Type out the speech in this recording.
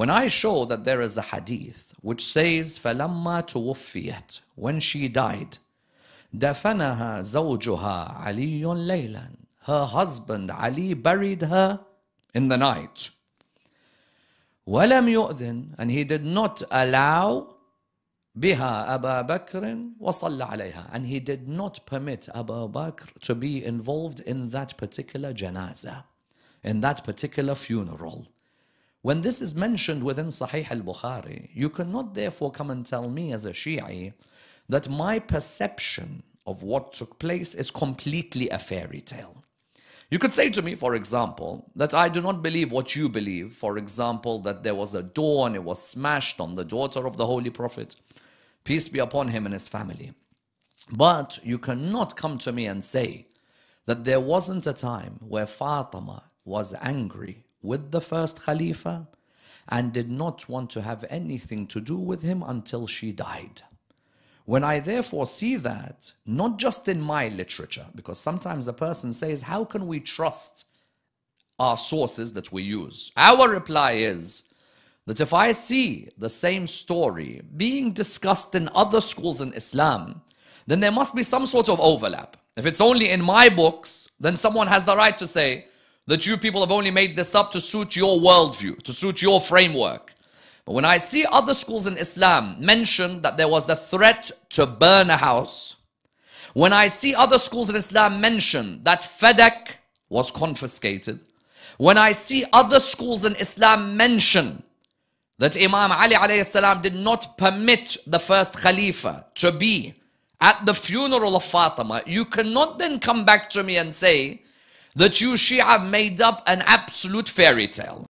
When I show that there is a hadith which says, فَلَمَّا تُوفِّيَتْ When she died, دَفَنَهَا زَوْجُهَا عَلِيٌّ لَيْلًا Her husband Ali buried her in the night. وَلَمْ يُؤْذِنْ And he did not allow بها أبا بكر وصلى عليها and he did not permit Abu Bakr to be involved in that particular janazah in that particular funeral when this is mentioned within Sahih al Bukhari, you cannot therefore come and tell me as a Shi'i that my perception of what took place is completely a fairy tale. You could say to me, for example, that I do not believe what you believe. For example, that there was a door and it was smashed on the daughter of the Holy Prophet. Peace be upon him and his family. But you cannot come to me and say that there wasn't a time where Fatima was angry with the first Khalifa and did not want to have anything to do with him until she died. When I therefore see that, not just in my literature, because sometimes a person says, How can we trust our sources that we use? Our reply is that if I see the same story being discussed in other schools in Islam, then there must be some sort of overlap. If it's only in my books, then someone has the right to say, the you people have only made this up to suit your worldview, to suit your framework. But when I see other schools in Islam mention that there was a threat to burn a house, when I see other schools in Islam mention that FedEx was confiscated, when I see other schools in Islam mention that Imam Ali alayhi salam did not permit the first Khalifa to be at the funeral of Fatima, you cannot then come back to me and say, the she Shia made up an absolute fairy tale.